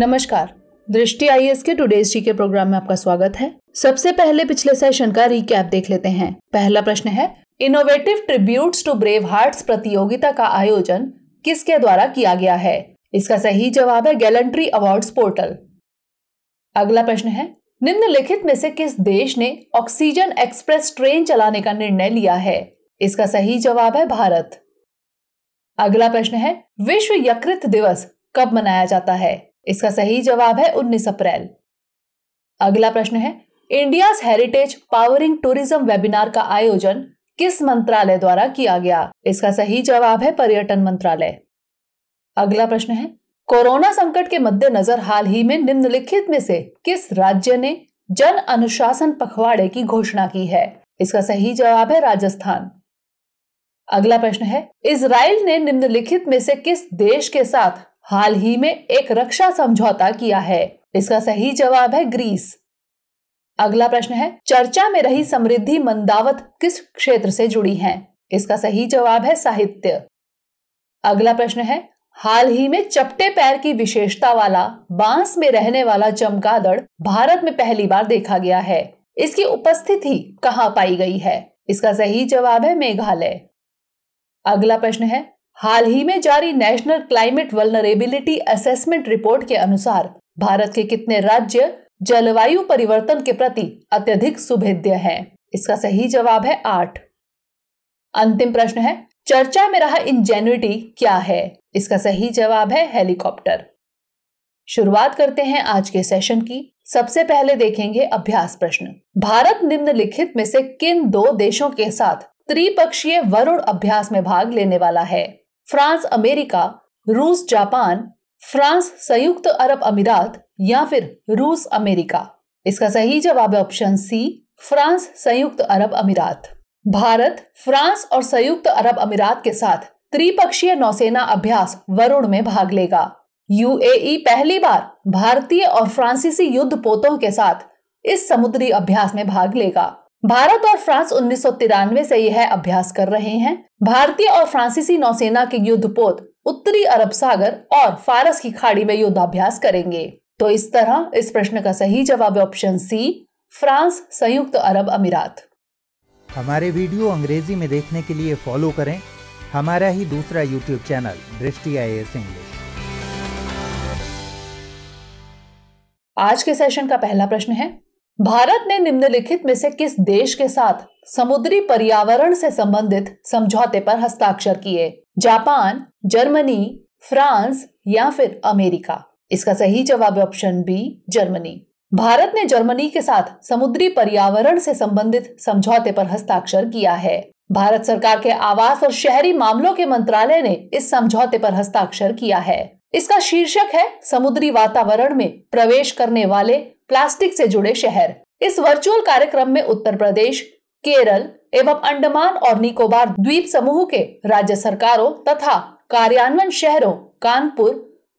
नमस्कार दृष्टि आई के टुडे जी के प्रोग्राम में आपका स्वागत है सबसे पहले पिछले सेशन का रिकैप देख लेते हैं पहला प्रश्न है innovative tributes to brave hearts प्रतियोगिता का आयोजन किसके द्वारा किया गया है इसका सही जवाब है गैलेंट्री अवार्ड्स पोर्टल अगला प्रश्न है निम्नलिखित में से किस देश ने ऑक्सीजन एक्सप्रेस ट्रेन चलाने का निर्णय लिया है इसका सही जवाब है भारत अगला प्रश्न है विश्व यकृत दिवस कब मनाया जाता है इसका सही जवाब है 19 अप्रैल अगला प्रश्न है India heritage powering tourism webinar का आयोजन किस मंत्रालय द्वारा किया गया इसका सही जवाब है पर्यटन मंत्रालय अगला प्रश्न है कोरोना संकट के मद्देनजर हाल ही में निम्नलिखित में से किस राज्य ने जन अनुशासन पखवाड़े की घोषणा की है इसका सही जवाब है राजस्थान अगला प्रश्न है इसराइल ने निम्नलिखित में से किस देश के साथ हाल ही में एक रक्षा समझौता किया है इसका सही जवाब है ग्रीस अगला प्रश्न है चर्चा में रही समृद्धि मंदावत किस क्षेत्र से जुड़ी है इसका सही जवाब है साहित्य अगला प्रश्न है हाल ही में चपटे पैर की विशेषता वाला बांस में रहने वाला चमगादड़ भारत में पहली बार देखा गया है इसकी उपस्थिति कहाँ पाई गई है इसका सही जवाब है मेघालय अगला प्रश्न है हाल ही में जारी national climate vulnerability assessment report के अनुसार भारत के कितने राज्य जलवायु परिवर्तन के प्रति अत्यधिक सुभेद्य है इसका सही जवाब है आठ अंतिम प्रश्न है चर्चा में रहा इंजेन्युटी क्या है इसका सही जवाब है हेलीकॉप्टर शुरुआत करते हैं आज के सेशन की सबसे पहले देखेंगे अभ्यास प्रश्न भारत निम्नलिखित में से किन दो देशों के साथ त्रिपक्षीय वरुण अभ्यास में भाग लेने वाला है फ्रांस अमेरिका रूस जापान फ्रांस संयुक्त अरब अमीरात या फिर रूस अमेरिका इसका सही जवाब है ऑप्शन सी फ्रांस संयुक्त अरब अमीरात भारत फ्रांस और संयुक्त अरब अमीरात के साथ त्रिपक्षीय नौसेना अभ्यास वरुण में भाग लेगा यूएई पहली बार भारतीय और फ्रांसीसी युद्ध पोतों के साथ इस समुद्री अभ्यास में भाग लेगा भारत और फ्रांस उन्नीस से यह अभ्यास कर रहे हैं भारतीय और फ्रांसीसी नौसेना के युद्धपोत उत्तरी अरब सागर और फारस की खाड़ी में युद्धाभ्यास करेंगे तो इस तरह इस प्रश्न का सही जवाब ऑप्शन सी फ्रांस संयुक्त अरब अमीरात हमारे वीडियो अंग्रेजी में देखने के लिए फॉलो करें हमारा ही दूसरा यूट्यूब चैनल दृष्टि आई इंग्लिश आज के सेशन का पहला प्रश्न है भारत ने निम्नलिखित में से किस देश के साथ समुद्री पर्यावरण से संबंधित समझौते पर हस्ताक्षर किए जापान जर्मनी फ्रांस या फिर अमेरिका इसका सही जवाब ऑप्शन बी जर्मनी भारत ने जर्मनी के साथ समुद्री पर्यावरण से संबंधित समझौते पर हस्ताक्षर किया है भारत सरकार के आवास और शहरी मामलों के मंत्रालय ने इस समझौते पर हस्ताक्षर किया है इसका शीर्षक है समुद्री वातावरण में प्रवेश करने वाले प्लास्टिक से जुड़े शहर इस वर्चुअल कार्यक्रम में उत्तर प्रदेश केरल एवं अंडमान और निकोबार द्वीप समूह के राज्य सरकारों तथा कार्यान्वयन शहरों कानपुर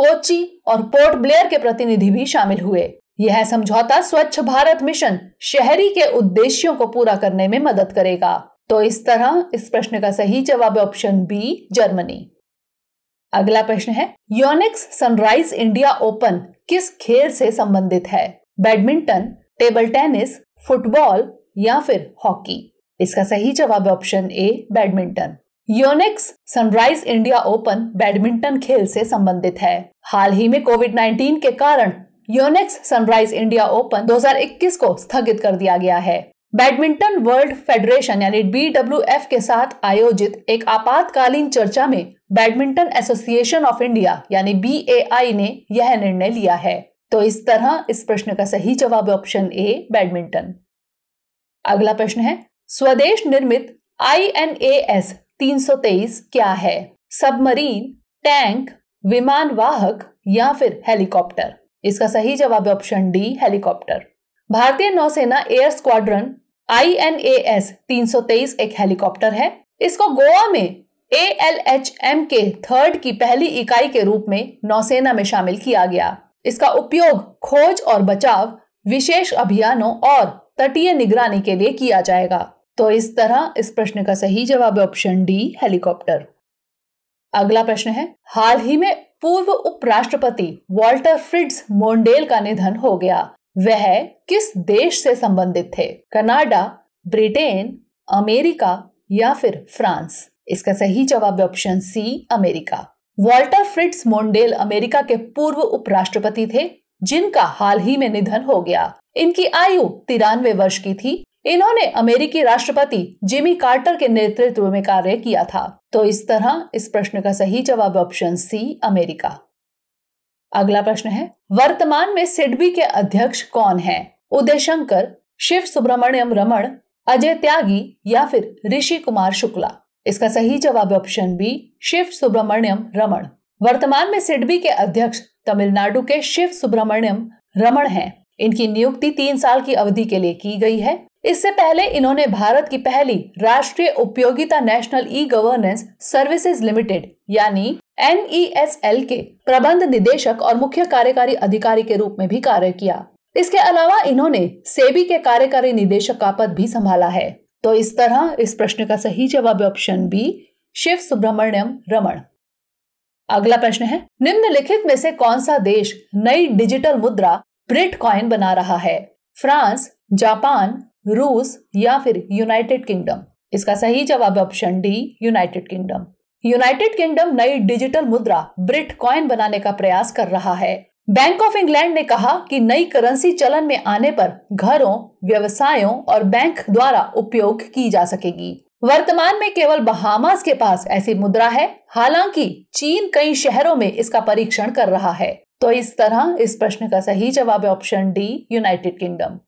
कोची और पोर्ट ब्लेयर के प्रतिनिधि भी शामिल हुए यह समझौता स्वच्छ भारत मिशन शहरी के उद्देश्यों को पूरा करने में मदद करेगा तो इस तरह इस प्रश्न का सही जवाब ऑप्शन बी जर्मनी अगला प्रश्न है योनिक्स सनराइज इंडिया ओपन किस खेल से संबंधित है बैडमिंटन टेबल टेनिस फुटबॉल या फिर हॉकी इसका सही जवाब option A badminton Yonex Sunrise India Open badminton खेल से संबंधित है हाल ही में कोविड 19 के कारण योनिक्स सनराइज इंडिया ओपन 2021 को स्थगित कर दिया गया है बैडमिंटन वर्ल्ड फेडरेशन यानी बी के साथ आयोजित एक आपातकालीन चर्चा में बैडमिंटन एसोसिएशन ऑफ इंडिया यानी बी ने यह निर्णय लिया है तो इस तरह इस प्रश्न का सही जवाब ऑप्शन ए बैडमिंटन अगला प्रश्न है स्वदेश निर्मित आई एन ए एस तीन सौ तेईस क्या है सबमरीन टैंक विमान वाहक या फिर हेलीकॉप्टर इसका सही जवाब ऑप्शन डी हेलीकॉप्टर भारतीय नौसेना air squadron I N A S तीन सौ तेईस एक हेलीकॉप्टर है इसको गोवा में A L H M K third की पहली इकाई के रूप में नौसेना में शामिल किया गया इसका उपयोग खोज और बचाव विशेष अभियानों और तटीय निगरानी के लिए किया जाएगा तो इस तरह इस प्रश्न का सही जवाब ऑप्शन डी हेलीकॉप्टर अगला प्रश्न है हाल ही में पूर्व उपराष्ट्रपति वॉल्टर फ्रिड्स मोन्डेल का निधन हो गया वह किस देश से संबंधित थे कनाडा ब्रिटेन अमेरिका या फिर फ्रांस इसका सही जवाब है option C America Walter Fritz Mondale America के पूर्व उपराष्ट्रपति थे जिनका हाल ही में निधन हो गया इनकी आयु तिरानवे वर्ष की थी इन्होंने अमेरिकी राष्ट्रपति जिमी कार्टर के नेतृत्व में कार्य किया था तो इस तरह इस प्रश्न का सही जवाब ऑप्शन सी अमेरिका अगला प्रश्न है वर्तमान में सिडबी के अध्यक्ष कौन है उदय शंकर शिव सुब्रमण्यम रमण अजय त्यागी या फिर ऋषि कुमार शुक्ला इसका सही जवाब ऑप्शन बी शिव सुब्रमण्यम रमण वर्तमान में सिडबी के अध्यक्ष तमिलनाडु के शिव सुब्रमण्यम रमण हैं। इनकी नियुक्ति तीन साल की अवधि के लिए की गई है इससे पहले इन्होंने भारत की पहली राष्ट्रीय उपयोगिता national e governance services limited यानी एल e के प्रबंध निदेशक और मुख्य कार्यकारी अधिकारी के रूप में भी कार्य किया इसके अलावा इन्होंने सेबी के कार्यकारी निदेशक का पद भी संभाला है तो इस तरह इस प्रश्न का सही जवाब ऑप्शन बी शिव सुब्रमण्यम रमण अगला प्रश्न है निम्नलिखित में से कौन सा देश नई डिजिटल मुद्रा ब्रिट कॉइन बना रहा है फ्रांस जापान रूस या फिर यूनाइटेड किंगडम इसका सही जवाब option D United Kingdom United Kingdom नई डिजिटल मुद्रा ब्रिट कॉइन बनाने का प्रयास कर रहा है बैंक ऑफ इंग्लैंड ने कहा कि नई करेंसी चलन में आने पर घरों व्यवसायों और बैंक द्वारा उपयोग की जा सकेगी वर्तमान में केवल बहामास के पास ऐसी मुद्रा है हालांकि चीन कई शहरों में इसका परीक्षण कर रहा है तो इस तरह इस प्रश्न का सही जवाब है ऑप्शन डी यूनाइटेड किंगडम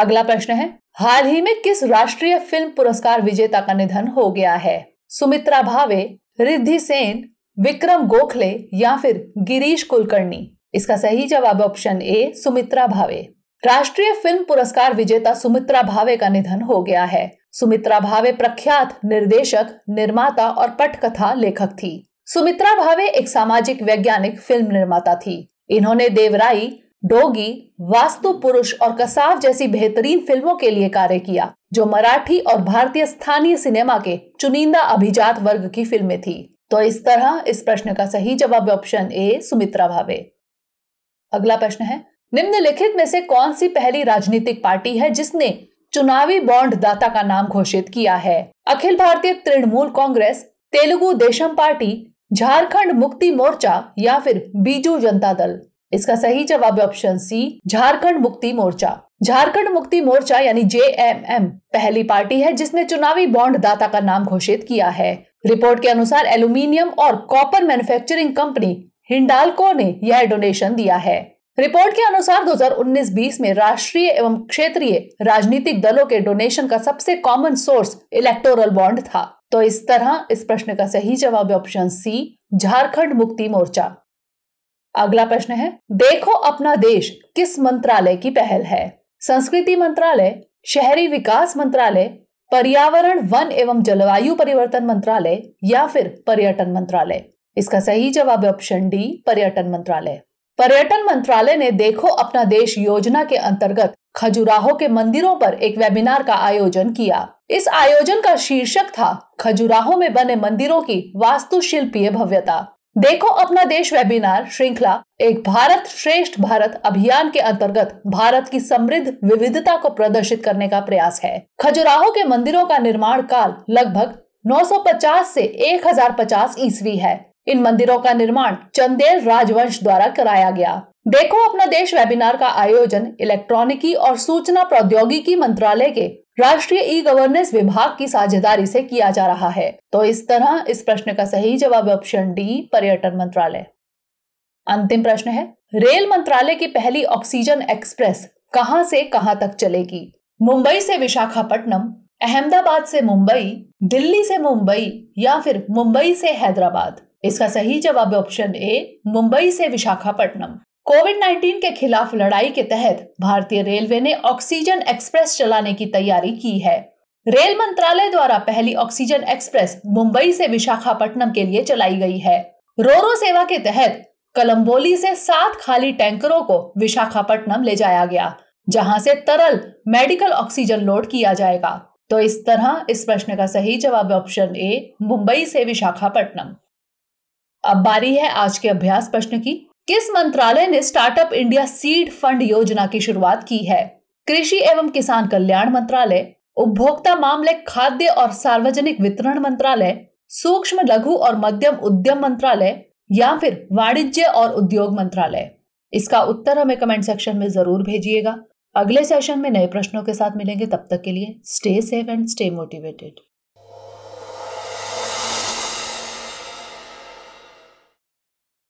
अगला प्रश्न है हाल ही में किस राष्ट्रीय फिल्म पुरस्कार विजेता का निधन हो गया है सुमित्रा भावे रिद्धि सेन विक्रम गोखले या फिर गिरीश कुलकर्णी इसका सही जवाब ऑप्शन ए सुमित्रा भावे राष्ट्रीय फिल्म पुरस्कार विजेता सुमित्रा भावे का निधन हो गया है सुमित्रा भावे प्रख्यात निर्देशक निर्माता और पटकथा लेखक थी सुमित्रा भावे एक सामाजिक वैज्ञानिक फिल्म निर्माता थी इन्होंने देवराई डोगी वास्तु पुरुष और कसाव जैसी बेहतरीन फिल्मों के लिए कार्य किया जो मराठी और भारतीय स्थानीय सिनेमा के चुनिंदा अभिजात वर्ग की फिल्में थी तो इस तरह इस प्रश्न का सही जवाब ऑप्शन ए सुमित्रा भावे अगला प्रश्न है निम्नलिखित में से कौन सी पहली राजनीतिक पार्टी है जिसने चुनावी बॉन्ड दाता का नाम घोषित किया है अखिल भारतीय तृणमूल कांग्रेस तेलुगु देशम पार्टी झारखंड मुक्ति मोर्चा या फिर बीजू जनता दल इसका सही जवाब ऑप्शन सी झारखंड मुक्ति मोर्चा झारखंड मुक्ति मोर्चा यानी जे पहली पार्टी है जिसने चुनावी बॉन्ड दाता का नाम घोषित किया है रिपोर्ट के अनुसार एल्यूमिनियम और कॉपर मैन्युफैक्चरिंग कंपनी हिंडालको ने यह डोनेशन दिया है रिपोर्ट के अनुसार 2019-20 में राष्ट्रीय एवं क्षेत्रीय राजनीतिक दलों के डोनेशन का सबसे कॉमन सोर्स इलेक्टोरल बॉन्ड था तो इस तरह इस प्रश्न का सही जवाब ऑप्शन सी झारखंड मुक्ति मोर्चा अगला प्रश्न है देखो अपना देश किस मंत्रालय की पहल है संस्कृति मंत्रालय शहरी विकास मंत्रालय पर्यावरण वन एवं जलवायु परिवर्तन मंत्रालय या फिर पर्यटन मंत्रालय इसका सही जवाब है ऑप्शन डी पर्यटन मंत्रालय पर्यटन मंत्रालय ने देखो अपना देश योजना के अंतर्गत खजुराहो के मंदिरों पर एक वेबिनार का आयोजन किया इस आयोजन का शीर्षक था खजुराहो में बने मंदिरों की वास्तुशिल्पीय भव्यता देखो अपना देश वेबिनार श्रृंखला एक भारत श्रेष्ठ भारत अभियान के अंतर्गत भारत की समृद्ध विविधता को प्रदर्शित करने का प्रयास है खजुराहो के मंदिरों का निर्माण काल लगभग 950 से 1050 ईसवी है इन मंदिरों का निर्माण चंदेल राजवंश द्वारा कराया गया देखो अपना देश वेबिनार का आयोजन इलेक्ट्रॉनिकी और सूचना प्रौद्योगिकी मंत्रालय के राष्ट्रीय ई गवर्नेंस विभाग की साझेदारी से किया जा रहा है तो इस तरह इस प्रश्न का सही जवाब ऑप्शन डी पर्यटन मंत्रालय अंतिम प्रश्न है रेल मंत्रालय की पहली ऑक्सीजन एक्सप्रेस कहां से कहां तक चलेगी मुंबई से विशाखापट्टनम अहमदाबाद से मुंबई दिल्ली से मुंबई या फिर मुंबई से हैदराबाद इसका सही जवाब ऑप्शन ए मुंबई से विशाखापट्टनम कोविड 19 के खिलाफ लड़ाई के तहत भारतीय रेलवे ने ऑक्सीजन एक्सप्रेस चलाने की तैयारी की है रेल मंत्रालय द्वारा पहली ऑक्सीजन एक्सप्रेस मुंबई से विशाखापट्टनम के लिए चलाई गई है रोरो सेवा के तहत कलम्बोली से सात खाली टैंकरों को विशाखापट्टनम ले जाया गया जहां से तरल मेडिकल ऑक्सीजन लोड किया जाएगा तो इस तरह इस प्रश्न का सही जवाब ऑप्शन ए मुंबई से विशाखापट्टनम अब बारी है आज के अभ्यास प्रश्न की किस मंत्रालय ने स्टार्टअप इंडिया सीड फंड योजना की शुरुआत की है कृषि एवं किसान कल्याण मंत्रालय उपभोक्ता मामले खाद्य और सार्वजनिक वितरण मंत्रालय सूक्ष्म लघु और मध्यम उद्यम मंत्रालय या फिर वाणिज्य और उद्योग मंत्रालय इसका उत्तर हमें कमेंट सेक्शन में जरूर भेजिएगा अगले सेशन में नए प्रश्नों के साथ मिलेंगे तब तक के लिए stay safe and stay motivated